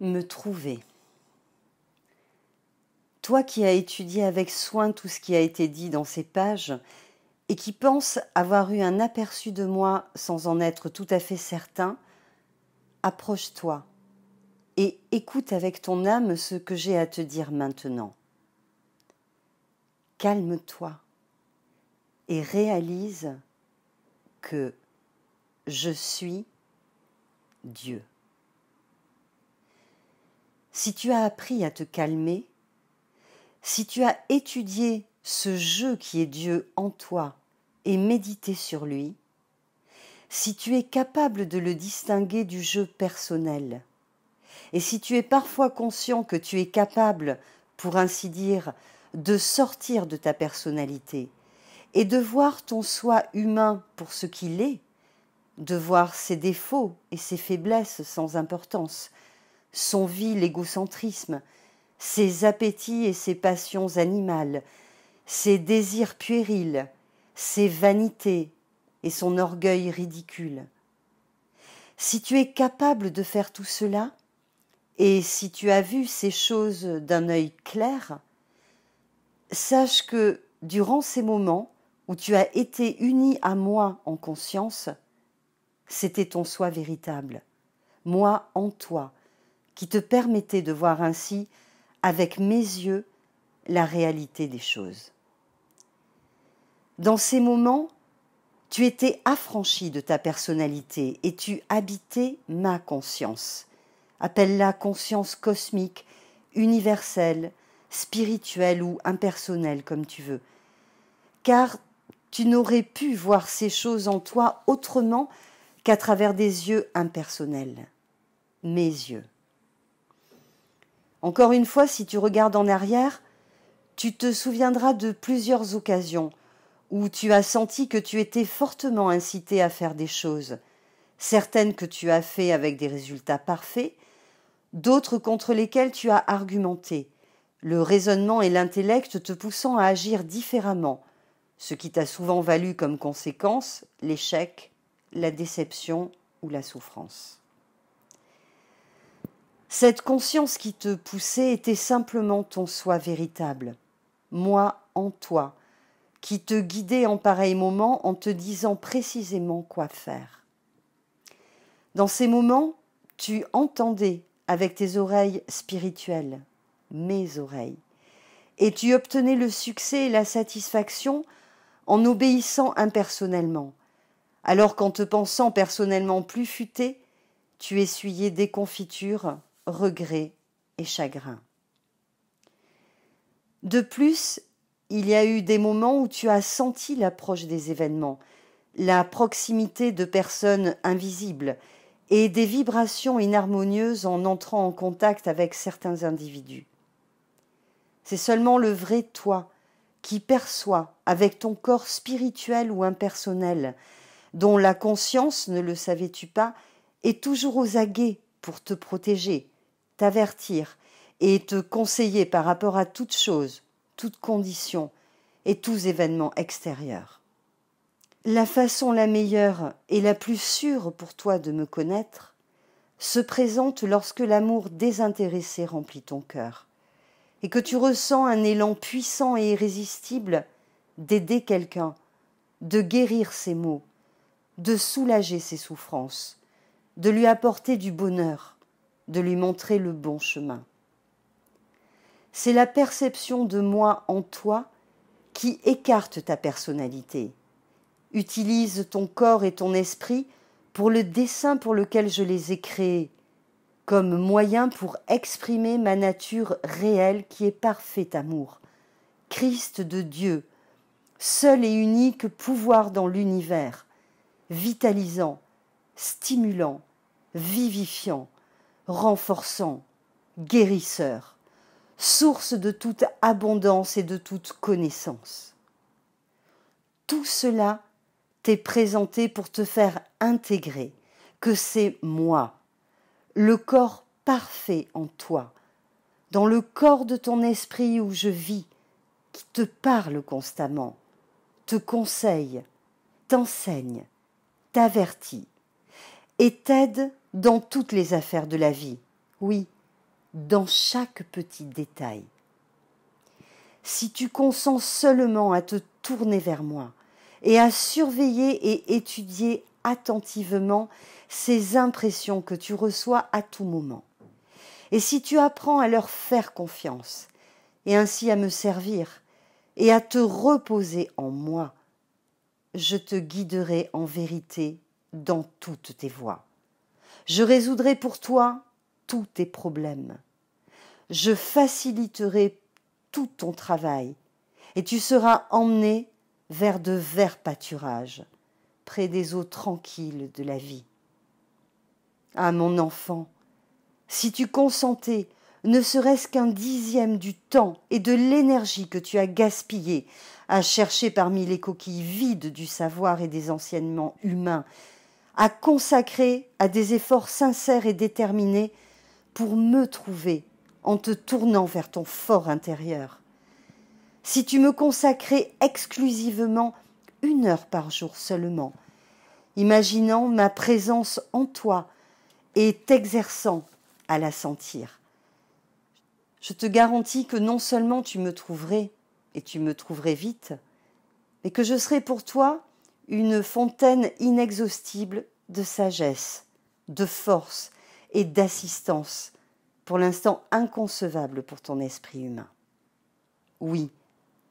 me trouver. Toi qui as étudié avec soin tout ce qui a été dit dans ces pages, et qui pense avoir eu un aperçu de moi sans en être tout à fait certain, approche-toi et écoute avec ton âme ce que j'ai à te dire maintenant. Calme-toi et réalise que je suis Dieu si tu as appris à te calmer, si tu as étudié ce jeu qui est Dieu en toi et médité sur lui, si tu es capable de le distinguer du jeu personnel, et si tu es parfois conscient que tu es capable, pour ainsi dire, de sortir de ta personnalité et de voir ton soi humain pour ce qu'il est, de voir ses défauts et ses faiblesses sans importance, son vil égocentrisme, ses appétits et ses passions animales, ses désirs puérils, ses vanités et son orgueil ridicule. Si tu es capable de faire tout cela, et si tu as vu ces choses d'un œil clair, sache que durant ces moments où tu as été uni à moi en conscience, c'était ton soi véritable, moi en toi, qui te permettait de voir ainsi, avec mes yeux, la réalité des choses. Dans ces moments, tu étais affranchi de ta personnalité et tu habitais ma conscience. Appelle-la conscience cosmique, universelle, spirituelle ou impersonnelle comme tu veux. Car tu n'aurais pu voir ces choses en toi autrement qu'à travers des yeux impersonnels, mes yeux. Encore une fois, si tu regardes en arrière, tu te souviendras de plusieurs occasions où tu as senti que tu étais fortement incité à faire des choses, certaines que tu as fait avec des résultats parfaits, d'autres contre lesquelles tu as argumenté, le raisonnement et l'intellect te poussant à agir différemment, ce qui t'a souvent valu comme conséquence l'échec, la déception ou la souffrance. Cette conscience qui te poussait était simplement ton soi véritable, moi en toi, qui te guidait en pareil moment en te disant précisément quoi faire. Dans ces moments, tu entendais avec tes oreilles spirituelles, mes oreilles, et tu obtenais le succès et la satisfaction en obéissant impersonnellement, alors qu'en te pensant personnellement plus futé, tu essuyais des confitures Regret et chagrin. De plus, il y a eu des moments où tu as senti l'approche des événements, la proximité de personnes invisibles et des vibrations inharmonieuses en entrant en contact avec certains individus. C'est seulement le vrai toi qui perçoit avec ton corps spirituel ou impersonnel, dont la conscience, ne le savais-tu pas, est toujours aux aguets pour te protéger, t'avertir et te conseiller par rapport à toute chose, toute condition et tous événements extérieurs. La façon la meilleure et la plus sûre pour toi de me connaître se présente lorsque l'amour désintéressé remplit ton cœur et que tu ressens un élan puissant et irrésistible d'aider quelqu'un, de guérir ses maux, de soulager ses souffrances, de lui apporter du bonheur de lui montrer le bon chemin. C'est la perception de moi en toi qui écarte ta personnalité. Utilise ton corps et ton esprit pour le dessein pour lequel je les ai créés, comme moyen pour exprimer ma nature réelle qui est parfait amour. Christ de Dieu, seul et unique pouvoir dans l'univers, vitalisant, stimulant, vivifiant, renforçant, guérisseur, source de toute abondance et de toute connaissance. Tout cela t'est présenté pour te faire intégrer que c'est moi, le corps parfait en toi, dans le corps de ton esprit où je vis, qui te parle constamment, te conseille, t'enseigne, t'avertit et t'aide dans toutes les affaires de la vie, oui, dans chaque petit détail. Si tu consens seulement à te tourner vers moi et à surveiller et étudier attentivement ces impressions que tu reçois à tout moment, et si tu apprends à leur faire confiance, et ainsi à me servir, et à te reposer en moi, je te guiderai en vérité dans toutes tes voies. Je résoudrai pour toi tous tes problèmes. Je faciliterai tout ton travail, et tu seras emmené vers de verts pâturages, près des eaux tranquilles de la vie. Ah, mon enfant, si tu consentais, ne serait-ce qu'un dixième du temps et de l'énergie que tu as gaspillé à chercher parmi les coquilles vides du savoir et des anciennements humains à consacrer à des efforts sincères et déterminés pour me trouver en te tournant vers ton fort intérieur. Si tu me consacrais exclusivement une heure par jour seulement, imaginant ma présence en toi et t'exerçant à la sentir, je te garantis que non seulement tu me trouverais, et tu me trouverais vite, mais que je serai pour toi une fontaine inexhaustible de sagesse, de force et d'assistance, pour l'instant inconcevable pour ton esprit humain. Oui,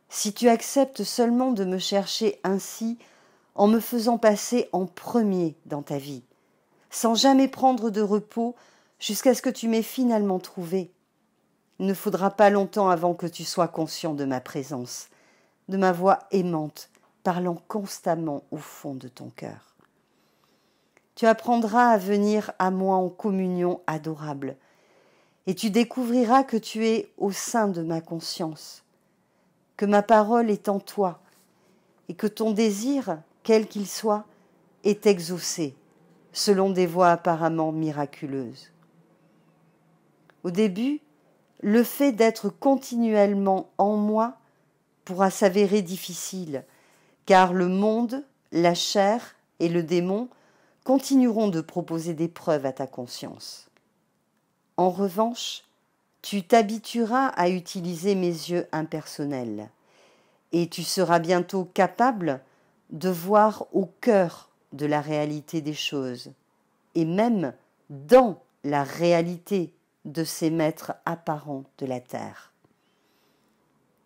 si tu acceptes seulement de me chercher ainsi, en me faisant passer en premier dans ta vie, sans jamais prendre de repos jusqu'à ce que tu m'aies finalement trouvé, il ne faudra pas longtemps avant que tu sois conscient de ma présence, de ma voix aimante parlant constamment au fond de ton cœur. Tu apprendras à venir à moi en communion adorable, et tu découvriras que tu es au sein de ma conscience, que ma parole est en toi, et que ton désir, quel qu'il soit, est exaucé, selon des voies apparemment miraculeuses. Au début, le fait d'être continuellement en moi pourra s'avérer difficile, car le monde, la chair et le démon continueront de proposer des preuves à ta conscience. En revanche, tu t'habitueras à utiliser mes yeux impersonnels, et tu seras bientôt capable de voir au cœur de la réalité des choses, et même dans la réalité de ces maîtres apparents de la terre.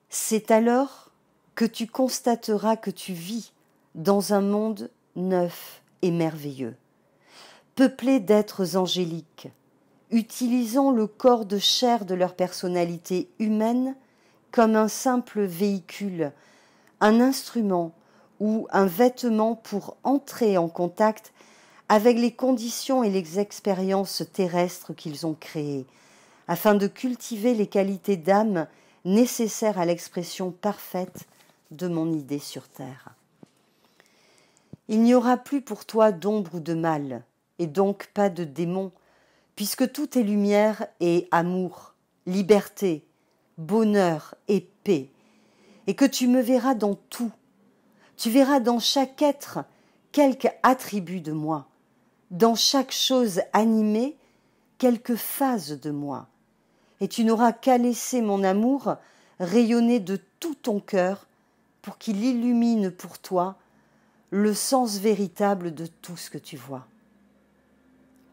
C'est alors que tu constateras que tu vis dans un monde neuf et merveilleux, peuplé d'êtres angéliques, utilisant le corps de chair de leur personnalité humaine comme un simple véhicule, un instrument ou un vêtement pour entrer en contact avec les conditions et les expériences terrestres qu'ils ont créées, afin de cultiver les qualités d'âme nécessaires à l'expression parfaite de mon idée sur terre. Il n'y aura plus pour toi d'ombre ou de mal, et donc pas de démon, puisque tout est lumière et amour, liberté, bonheur et paix, et que tu me verras dans tout. Tu verras dans chaque être quelque attribut de moi, dans chaque chose animée quelque phase de moi, et tu n'auras qu'à laisser mon amour rayonner de tout ton cœur pour qu'il illumine pour toi le sens véritable de tout ce que tu vois.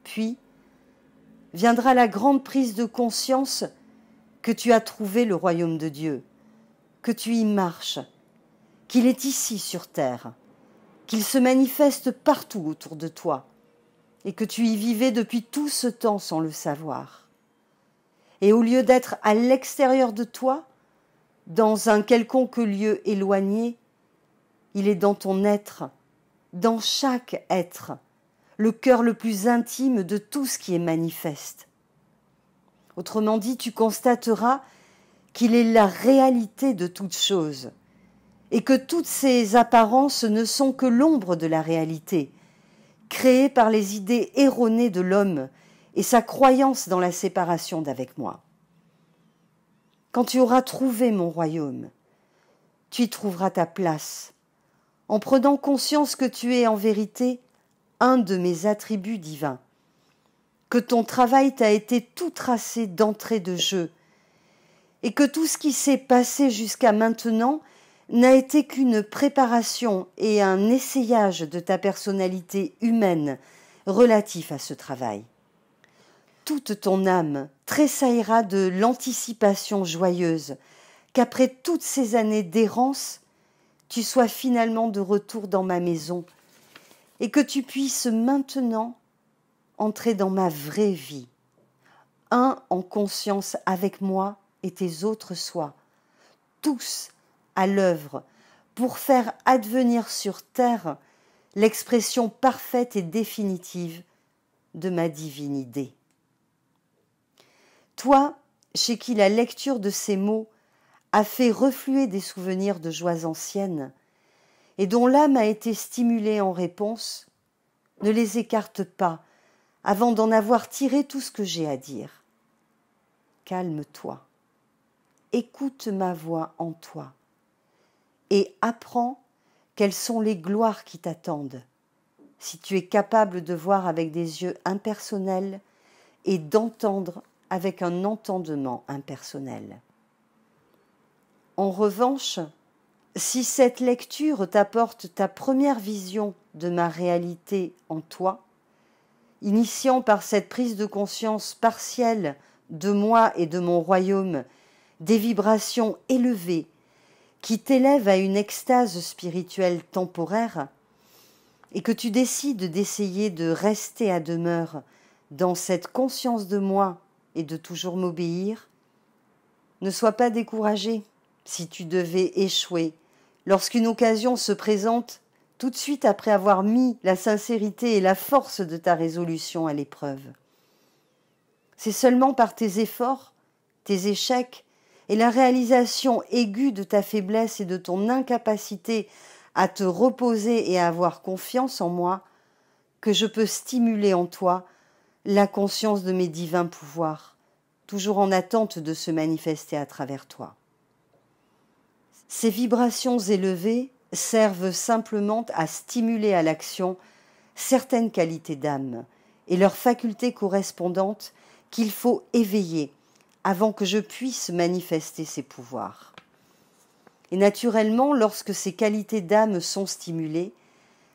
Puis viendra la grande prise de conscience que tu as trouvé le royaume de Dieu, que tu y marches, qu'il est ici sur terre, qu'il se manifeste partout autour de toi, et que tu y vivais depuis tout ce temps sans le savoir. Et au lieu d'être à l'extérieur de toi, dans un quelconque lieu éloigné, il est dans ton être, dans chaque être, le cœur le plus intime de tout ce qui est manifeste. Autrement dit, tu constateras qu'il est la réalité de toute chose, et que toutes ces apparences ne sont que l'ombre de la réalité, créée par les idées erronées de l'homme et sa croyance dans la séparation d'avec moi. Quand tu auras trouvé mon royaume, tu y trouveras ta place, en prenant conscience que tu es en vérité un de mes attributs divins, que ton travail t'a été tout tracé d'entrée de jeu, et que tout ce qui s'est passé jusqu'à maintenant n'a été qu'une préparation et un essayage de ta personnalité humaine relatif à ce travail. Toute ton âme tressaillera de l'anticipation joyeuse qu'après toutes ces années d'errance, tu sois finalement de retour dans ma maison et que tu puisses maintenant entrer dans ma vraie vie, un en conscience avec moi et tes autres sois, tous à l'œuvre pour faire advenir sur terre l'expression parfaite et définitive de ma divine idée. Toi, chez qui la lecture de ces mots a fait refluer des souvenirs de joies anciennes, et dont l'âme a été stimulée en réponse, ne les écarte pas avant d'en avoir tiré tout ce que j'ai à dire. Calme-toi, écoute ma voix en toi, et apprends quelles sont les gloires qui t'attendent, si tu es capable de voir avec des yeux impersonnels et d'entendre avec un entendement impersonnel. En revanche, si cette lecture t'apporte ta première vision de ma réalité en toi, initiant par cette prise de conscience partielle de moi et de mon royaume des vibrations élevées qui t'élèvent à une extase spirituelle temporaire, et que tu décides d'essayer de rester à demeure dans cette conscience de moi et de toujours m'obéir Ne sois pas découragé si tu devais échouer. Lorsqu'une occasion se présente, tout de suite après avoir mis la sincérité et la force de ta résolution à l'épreuve. C'est seulement par tes efforts, tes échecs et la réalisation aiguë de ta faiblesse et de ton incapacité à te reposer et à avoir confiance en moi que je peux stimuler en toi la conscience de mes divins pouvoirs, toujours en attente de se manifester à travers toi. Ces vibrations élevées servent simplement à stimuler à l'action certaines qualités d'âme et leurs facultés correspondantes qu'il faut éveiller avant que je puisse manifester ces pouvoirs. Et naturellement, lorsque ces qualités d'âme sont stimulées,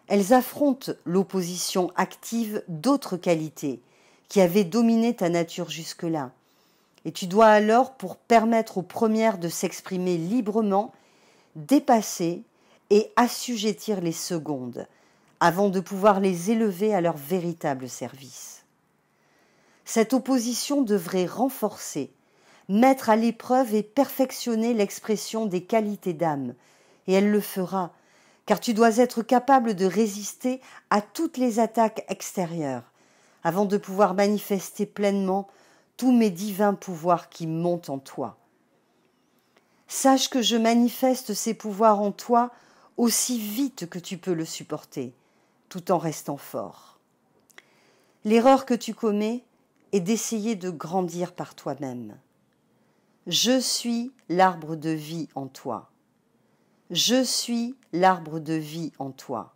elles affrontent l'opposition active d'autres qualités qui avait dominé ta nature jusque-là. Et tu dois alors, pour permettre aux premières de s'exprimer librement, dépasser et assujettir les secondes, avant de pouvoir les élever à leur véritable service. Cette opposition devrait renforcer, mettre à l'épreuve et perfectionner l'expression des qualités d'âme, et elle le fera, car tu dois être capable de résister à toutes les attaques extérieures avant de pouvoir manifester pleinement tous mes divins pouvoirs qui montent en toi. Sache que je manifeste ces pouvoirs en toi aussi vite que tu peux le supporter, tout en restant fort. L'erreur que tu commets est d'essayer de grandir par toi-même. Je suis l'arbre de vie en toi. Je suis l'arbre de vie en toi.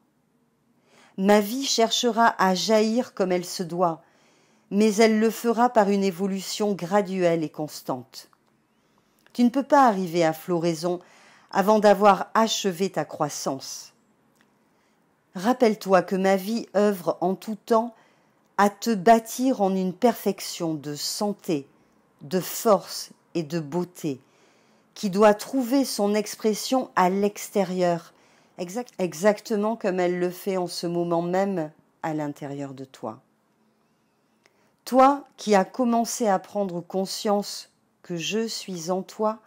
Ma vie cherchera à jaillir comme elle se doit, mais elle le fera par une évolution graduelle et constante. Tu ne peux pas arriver à floraison avant d'avoir achevé ta croissance. Rappelle-toi que ma vie œuvre en tout temps à te bâtir en une perfection de santé, de force et de beauté, qui doit trouver son expression à l'extérieur, exactement comme elle le fait en ce moment même à l'intérieur de toi. Toi qui as commencé à prendre conscience que je suis en toi,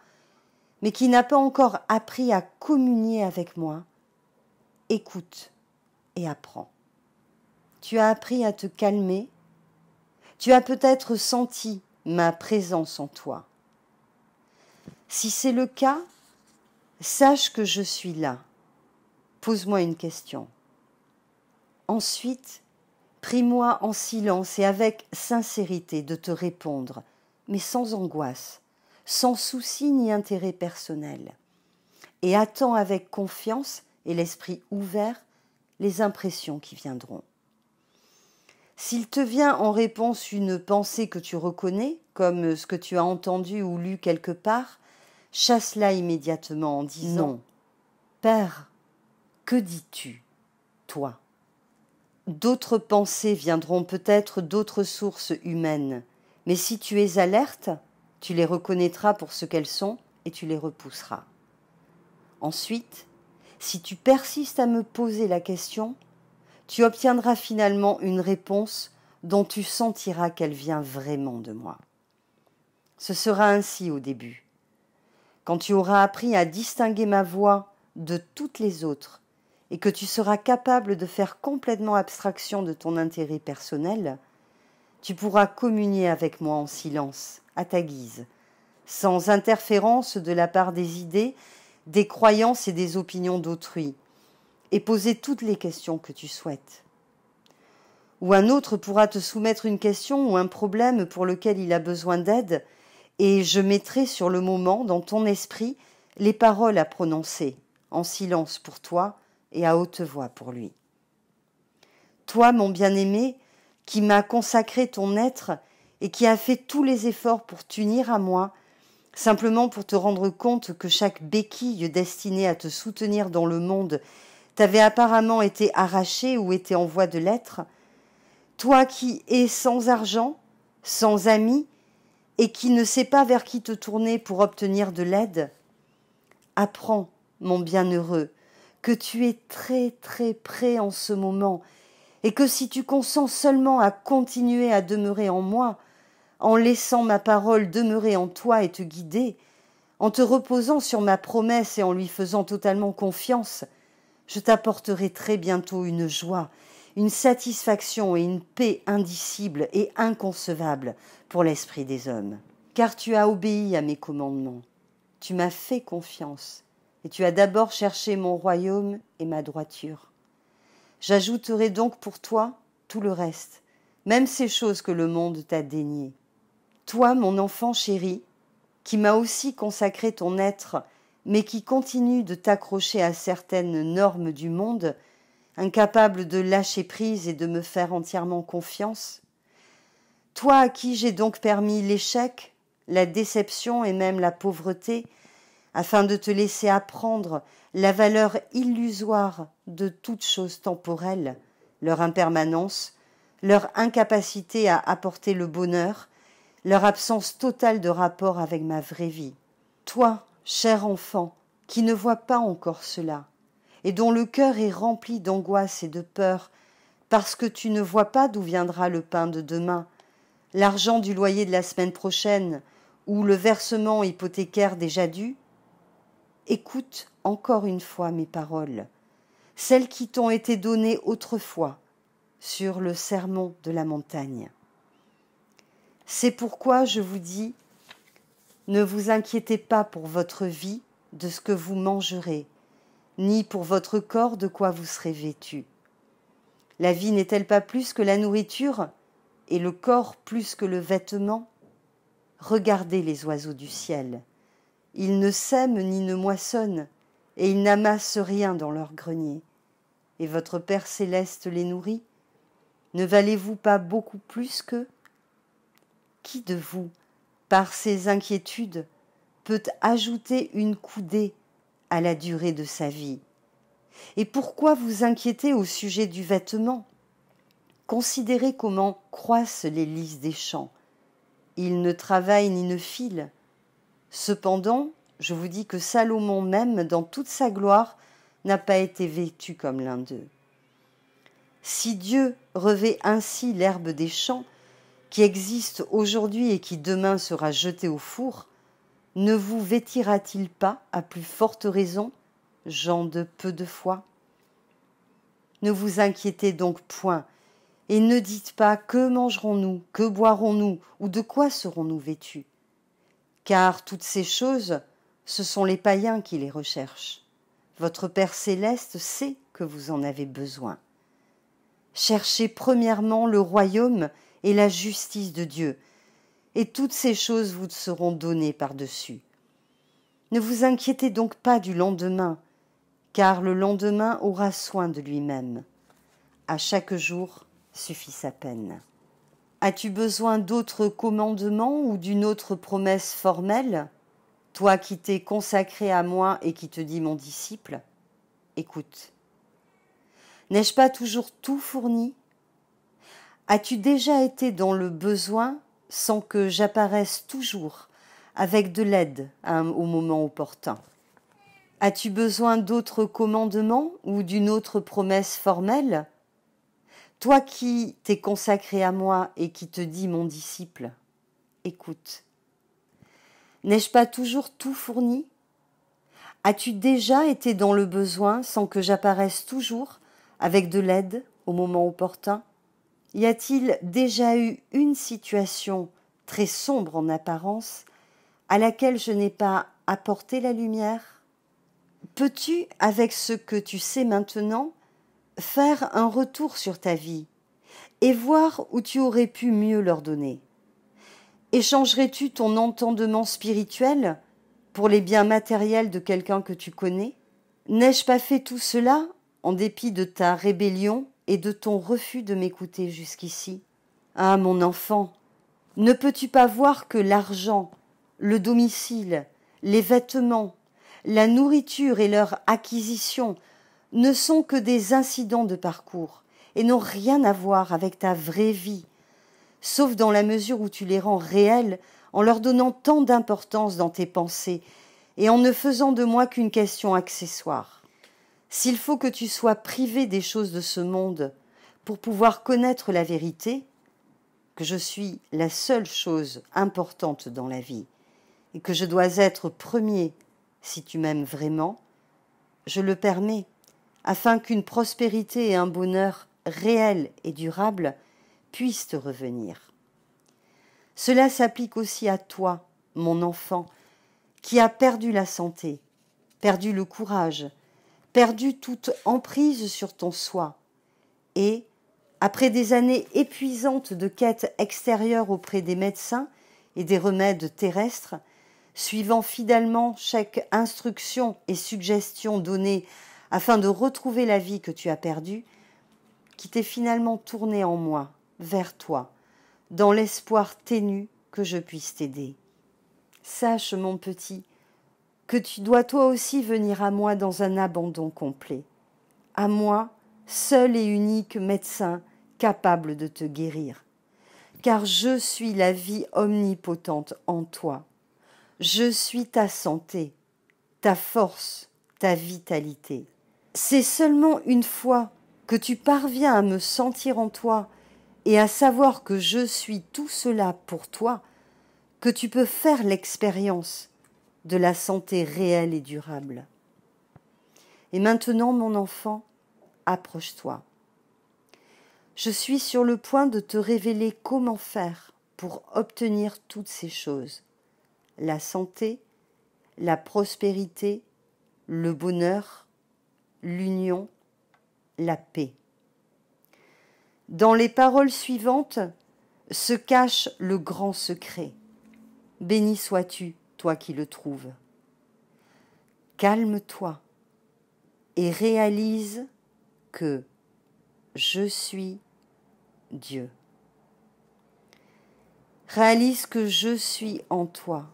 mais qui n'a pas encore appris à communier avec moi, écoute et apprends. Tu as appris à te calmer, tu as peut-être senti ma présence en toi. Si c'est le cas, sache que je suis là pose-moi une question. Ensuite, prie-moi en silence et avec sincérité de te répondre, mais sans angoisse, sans souci ni intérêt personnel. Et attends avec confiance et l'esprit ouvert les impressions qui viendront. S'il te vient en réponse une pensée que tu reconnais, comme ce que tu as entendu ou lu quelque part, chasse-la immédiatement en disant Non, Père, que dis-tu, toi D'autres pensées viendront peut-être d'autres sources humaines, mais si tu es alerte, tu les reconnaîtras pour ce qu'elles sont et tu les repousseras. Ensuite, si tu persistes à me poser la question, tu obtiendras finalement une réponse dont tu sentiras qu'elle vient vraiment de moi. Ce sera ainsi au début. Quand tu auras appris à distinguer ma voix de toutes les autres et que tu seras capable de faire complètement abstraction de ton intérêt personnel, tu pourras communier avec moi en silence, à ta guise, sans interférence de la part des idées, des croyances et des opinions d'autrui, et poser toutes les questions que tu souhaites. Ou un autre pourra te soumettre une question ou un problème pour lequel il a besoin d'aide, et je mettrai sur le moment dans ton esprit les paroles à prononcer, en silence pour toi, et à haute voix pour lui. Toi, mon bien-aimé, qui m'as consacré ton être et qui as fait tous les efforts pour t'unir à moi, simplement pour te rendre compte que chaque béquille destinée à te soutenir dans le monde t'avait apparemment été arrachée ou était en voie de l'être, toi qui es sans argent, sans amis, et qui ne sais pas vers qui te tourner pour obtenir de l'aide, apprends, mon bienheureux, que tu es très très près en ce moment, et que si tu consens seulement à continuer à demeurer en moi, en laissant ma parole demeurer en toi et te guider, en te reposant sur ma promesse et en lui faisant totalement confiance, je t'apporterai très bientôt une joie, une satisfaction et une paix indicibles et inconcevables pour l'esprit des hommes. Car tu as obéi à mes commandements, tu m'as fait confiance, tu as d'abord cherché mon royaume et ma droiture. J'ajouterai donc pour toi tout le reste, même ces choses que le monde t'a déniées. Toi, mon enfant chéri, qui m'a aussi consacré ton être, mais qui continue de t'accrocher à certaines normes du monde, incapable de lâcher prise et de me faire entièrement confiance. Toi à qui j'ai donc permis l'échec, la déception et même la pauvreté, afin de te laisser apprendre la valeur illusoire de toutes choses temporelles, leur impermanence, leur incapacité à apporter le bonheur, leur absence totale de rapport avec ma vraie vie. Toi, cher enfant, qui ne vois pas encore cela, et dont le cœur est rempli d'angoisse et de peur, parce que tu ne vois pas d'où viendra le pain de demain, l'argent du loyer de la semaine prochaine, ou le versement hypothécaire déjà dû, Écoute encore une fois mes paroles, celles qui t'ont été données autrefois sur le sermon de la montagne. C'est pourquoi je vous dis, ne vous inquiétez pas pour votre vie de ce que vous mangerez, ni pour votre corps de quoi vous serez vêtu. La vie n'est-elle pas plus que la nourriture, et le corps plus que le vêtement Regardez les oiseaux du ciel. Ils ne sèment ni ne moissonnent, et ils n'amassent rien dans leur grenier. Et votre Père céleste les nourrit. Ne valez-vous pas beaucoup plus qu'eux Qui de vous, par ses inquiétudes, peut ajouter une coudée à la durée de sa vie Et pourquoi vous inquiétez au sujet du vêtement Considérez comment croissent les lys des champs. Ils ne travaillent ni ne filent. Cependant, je vous dis que Salomon même, dans toute sa gloire, n'a pas été vêtu comme l'un d'eux. Si Dieu revêt ainsi l'herbe des champs, qui existe aujourd'hui et qui demain sera jetée au four, ne vous vêtira-t-il pas à plus forte raison, gens de peu de foi Ne vous inquiétez donc point, et ne dites pas que mangerons-nous, que boirons-nous, ou de quoi serons-nous vêtus car toutes ces choses, ce sont les païens qui les recherchent. Votre Père céleste sait que vous en avez besoin. Cherchez premièrement le royaume et la justice de Dieu, et toutes ces choses vous seront données par-dessus. Ne vous inquiétez donc pas du lendemain, car le lendemain aura soin de lui-même. À chaque jour suffit sa peine. As-tu besoin d'autres commandements ou d'une autre promesse formelle Toi qui t'es consacré à moi et qui te dis mon disciple, écoute. N'ai-je pas toujours tout fourni As-tu déjà été dans le besoin sans que j'apparaisse toujours avec de l'aide hein, au moment opportun As-tu besoin d'autres commandements ou d'une autre promesse formelle toi qui t'es consacré à moi et qui te dis mon disciple, écoute. N'ai-je pas toujours tout fourni As-tu déjà été dans le besoin sans que j'apparaisse toujours avec de l'aide au moment opportun Y a-t-il déjà eu une situation très sombre en apparence à laquelle je n'ai pas apporté la lumière Peux-tu, avec ce que tu sais maintenant, faire un retour sur ta vie et voir où tu aurais pu mieux leur donner. Échangerais-tu ton entendement spirituel pour les biens matériels de quelqu'un que tu connais N'ai-je pas fait tout cela en dépit de ta rébellion et de ton refus de m'écouter jusqu'ici Ah, mon enfant, ne peux-tu pas voir que l'argent, le domicile, les vêtements, la nourriture et leur acquisition ne sont que des incidents de parcours et n'ont rien à voir avec ta vraie vie, sauf dans la mesure où tu les rends réels en leur donnant tant d'importance dans tes pensées et en ne faisant de moi qu'une question accessoire. S'il faut que tu sois privé des choses de ce monde pour pouvoir connaître la vérité, que je suis la seule chose importante dans la vie, et que je dois être premier si tu m'aimes vraiment, je le permets afin qu'une prospérité et un bonheur réels et durables puissent te revenir. Cela s'applique aussi à toi, mon enfant, qui a perdu la santé, perdu le courage, perdu toute emprise sur ton soi, et, après des années épuisantes de quêtes extérieures auprès des médecins et des remèdes terrestres, suivant fidèlement chaque instruction et suggestion donnée afin de retrouver la vie que tu as perdue, qui t'est finalement tournée en moi, vers toi, dans l'espoir ténu que je puisse t'aider. Sache, mon petit, que tu dois toi aussi venir à moi dans un abandon complet, à moi, seul et unique médecin capable de te guérir, car je suis la vie omnipotente en toi, je suis ta santé, ta force, ta vitalité c'est seulement une fois que tu parviens à me sentir en toi et à savoir que je suis tout cela pour toi que tu peux faire l'expérience de la santé réelle et durable. Et maintenant, mon enfant, approche-toi. Je suis sur le point de te révéler comment faire pour obtenir toutes ces choses. La santé, la prospérité, le bonheur, l'union, la paix. Dans les paroles suivantes se cache le grand secret. Béni sois-tu, toi qui le trouves. Calme-toi et réalise que je suis Dieu. Réalise que je suis en toi.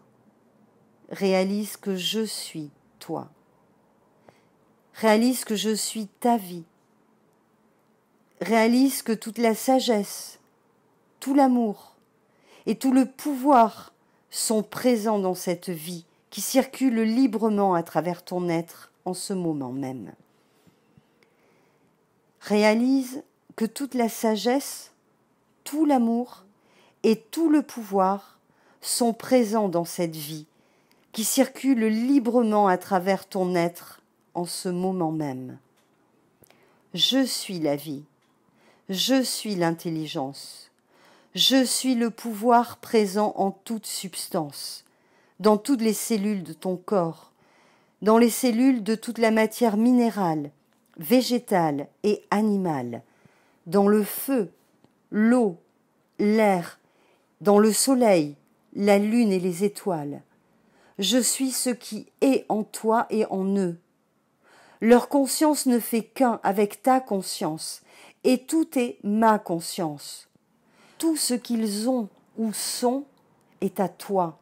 Réalise que je suis toi. Réalise que je suis ta vie. Réalise que toute la sagesse, tout l'amour et tout le pouvoir sont présents dans cette vie qui circule librement à travers ton être en ce moment même. Réalise que toute la sagesse, tout l'amour et tout le pouvoir sont présents dans cette vie qui circule librement à travers ton être en ce moment même. Je suis la vie, je suis l'intelligence, je suis le pouvoir présent en toute substance, dans toutes les cellules de ton corps, dans les cellules de toute la matière minérale, végétale et animale, dans le feu, l'eau, l'air, dans le soleil, la lune et les étoiles. Je suis ce qui est en toi et en eux. Leur conscience ne fait qu'un avec ta conscience, et tout est ma conscience. Tout ce qu'ils ont ou sont est à toi,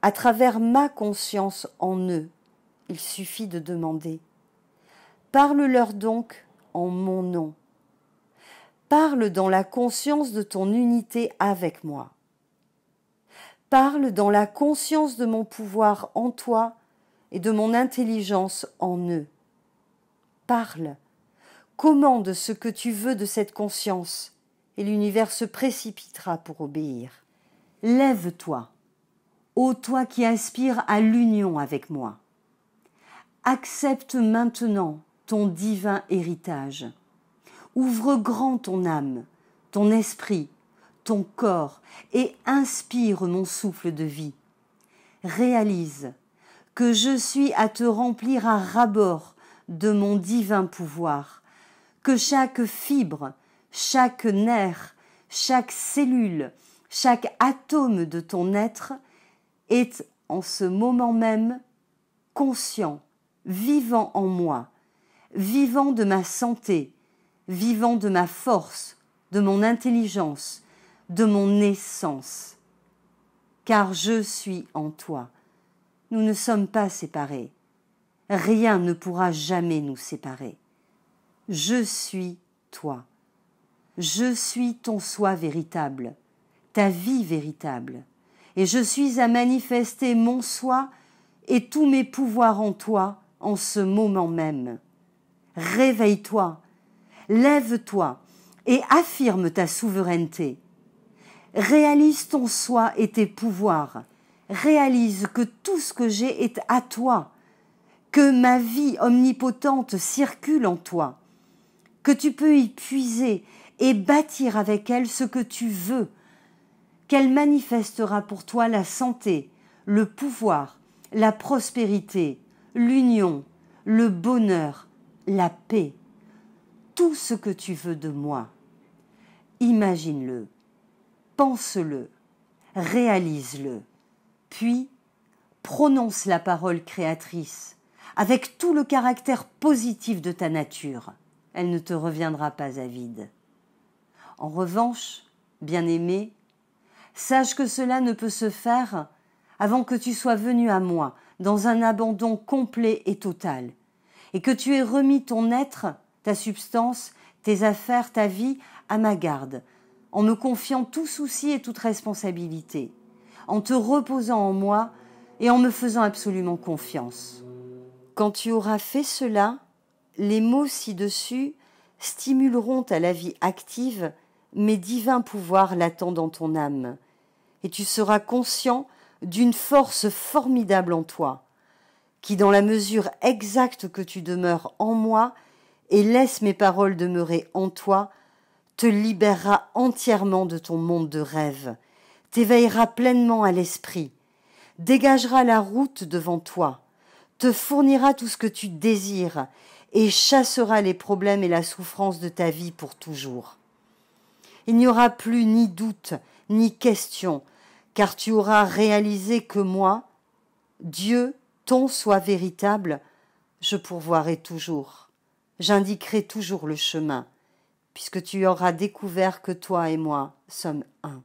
à travers ma conscience en eux. Il suffit de demander. Parle-leur donc en mon nom. Parle dans la conscience de ton unité avec moi. Parle dans la conscience de mon pouvoir en toi et de mon intelligence en eux. Parle. Commande ce que tu veux de cette conscience, et l'univers se précipitera pour obéir. Lève-toi. Ô toi qui aspires à l'union avec moi. Accepte maintenant ton divin héritage. Ouvre grand ton âme, ton esprit, ton corps et inspire mon souffle de vie. Réalise que je suis à te remplir à rabord de mon divin pouvoir, que chaque fibre, chaque nerf, chaque cellule, chaque atome de ton être est en ce moment même conscient, vivant en moi, vivant de ma santé, vivant de ma force, de mon intelligence, de mon essence. Car je suis en toi. Nous ne sommes pas séparés. Rien ne pourra jamais nous séparer. Je suis toi. Je suis ton soi véritable, ta vie véritable, et je suis à manifester mon soi et tous mes pouvoirs en toi en ce moment même. Réveille-toi, lève-toi et affirme ta souveraineté. Réalise ton soi et tes pouvoirs. Réalise que tout ce que j'ai est à toi que ma vie omnipotente circule en toi, que tu peux y puiser et bâtir avec elle ce que tu veux, qu'elle manifestera pour toi la santé, le pouvoir, la prospérité, l'union, le bonheur, la paix, tout ce que tu veux de moi. Imagine-le, pense-le, réalise-le, puis prononce la parole créatrice avec tout le caractère positif de ta nature. Elle ne te reviendra pas à vide. En revanche, bien-aimé, sache que cela ne peut se faire avant que tu sois venu à moi dans un abandon complet et total, et que tu aies remis ton être, ta substance, tes affaires, ta vie à ma garde, en me confiant tout souci et toute responsabilité, en te reposant en moi et en me faisant absolument confiance. Quand tu auras fait cela, les mots ci-dessus stimuleront à la vie active mes divins pouvoirs latents dans ton âme, et tu seras conscient d'une force formidable en toi, qui dans la mesure exacte que tu demeures en moi et laisse mes paroles demeurer en toi, te libérera entièrement de ton monde de rêve, t'éveillera pleinement à l'esprit, dégagera la route devant toi, te fournira tout ce que tu désires et chassera les problèmes et la souffrance de ta vie pour toujours. Il n'y aura plus ni doute, ni question, car tu auras réalisé que moi, Dieu, ton soi véritable, je pourvoirai toujours, j'indiquerai toujours le chemin, puisque tu auras découvert que toi et moi sommes un.